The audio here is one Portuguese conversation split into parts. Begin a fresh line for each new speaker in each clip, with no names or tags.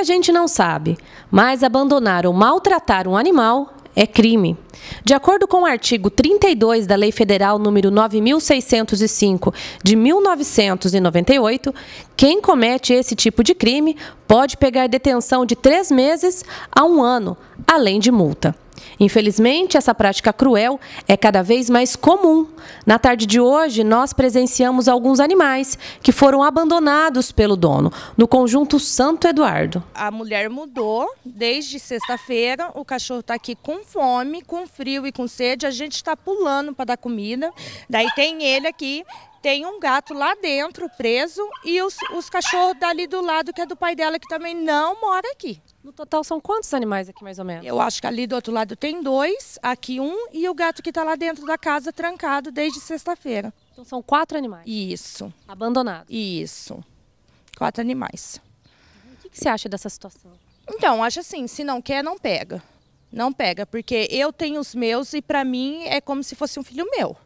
Muita gente não sabe, mas abandonar ou maltratar um animal é crime. De acordo com o artigo 32 da Lei Federal número 9605 de 1998, quem comete esse tipo de crime pode pegar detenção de três meses a um ano, além de multa. Infelizmente, essa prática cruel é cada vez mais comum. Na tarde de hoje, nós presenciamos alguns animais que foram abandonados pelo dono, no conjunto Santo Eduardo.
A mulher mudou desde sexta-feira, o cachorro está aqui com fome, com frio e com sede, a gente está pulando para dar comida. Daí tem ele aqui, tem um gato lá dentro preso e os, os cachorros dali do lado, que é do pai dela, que também não mora aqui. No total são quantos animais aqui
mais ou menos? Eu acho que ali
do outro lado tem dois, aqui um e o gato que está lá dentro da casa trancado desde sexta-feira. Então são quatro animais? Isso. Abandonados? Isso. Quatro animais. O que, que você acha dessa situação? Então, acho assim, se não quer, não pega. Não pega, porque eu tenho os meus e para mim é como se fosse um filho meu.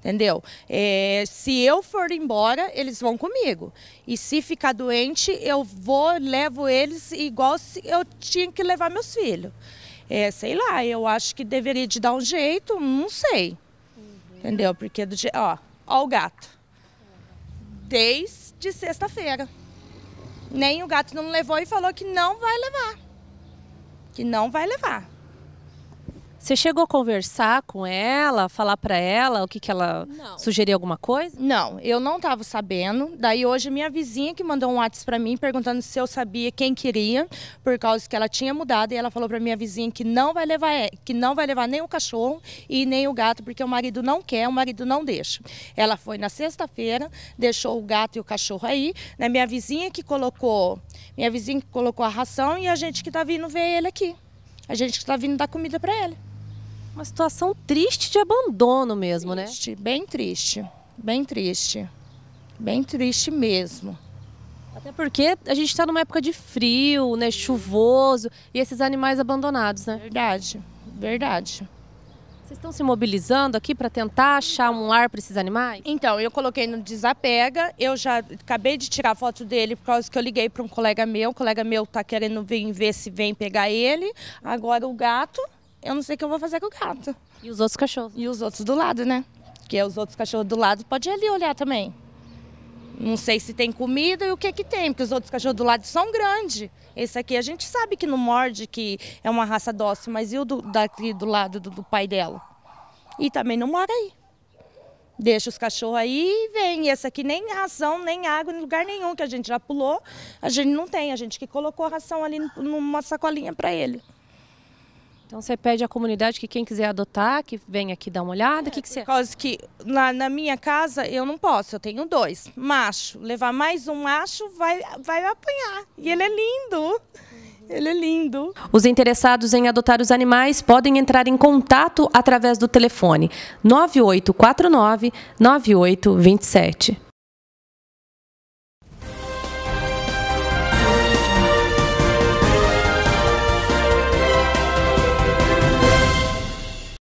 Entendeu? É, se eu for embora, eles vão comigo. E se ficar doente, eu vou, levo eles igual se eu tinha que levar meus filhos. É, sei lá, eu acho que deveria de dar um jeito, não sei. Uhum. Entendeu? Porque do Ó, ó o gato. Desde sexta-feira. Nem o gato não levou e falou que não vai levar. Que não vai levar.
Você chegou a conversar com ela, falar para ela o que, que ela não. sugeria alguma coisa? Não,
eu não estava sabendo. Daí hoje minha vizinha que mandou um WhatsApp para mim perguntando se eu sabia quem queria, por causa que ela tinha mudado e ela falou para minha vizinha que não vai levar é, que não vai levar nem o cachorro e nem o gato porque o marido não quer, o marido não deixa. Ela foi na sexta-feira, deixou o gato e o cachorro aí, né? Minha vizinha que colocou, minha vizinha que colocou a ração e a gente que tá vindo ver ele aqui. A gente que tá vindo dar comida para ele. Uma situação triste de abandono mesmo, né? triste, né? Bem triste, bem triste.
Bem triste mesmo. Até porque a gente está numa época de frio, né, chuvoso, e esses animais abandonados, né? Verdade, verdade. Vocês estão se mobilizando aqui para tentar achar um lar para esses animais? Então, eu coloquei
no desapega, eu já acabei de tirar foto dele por causa que eu liguei para um colega meu, o colega meu está querendo vir ver se vem pegar ele. Agora o gato, eu não sei o que eu vou fazer com o gato. E os outros cachorros? E os outros do lado, né? Porque os outros cachorros do lado pode ir ali olhar também. Não sei se tem comida e o que que tem, porque os outros cachorros do lado são grandes. Esse aqui a gente sabe que não morde, que é uma raça dócil, mas e o do, daqui do lado do, do pai dela? E também não mora aí. Deixa os cachorros aí e vem. Esse essa aqui nem ração, nem água, em lugar nenhum, que a gente já pulou. A gente não tem, a gente que colocou a ração ali numa sacolinha para ele.
Então você pede à comunidade que quem
quiser adotar, que venha aqui dar uma olhada, o é, que, que você... Por causa que na, na, minha casa eu não posso, eu tenho dois, macho. Levar mais um macho vai, vai apanhar. E ele é lindo. Ele é lindo.
Os interessados em adotar os animais podem entrar em contato através do telefone 9849 9827.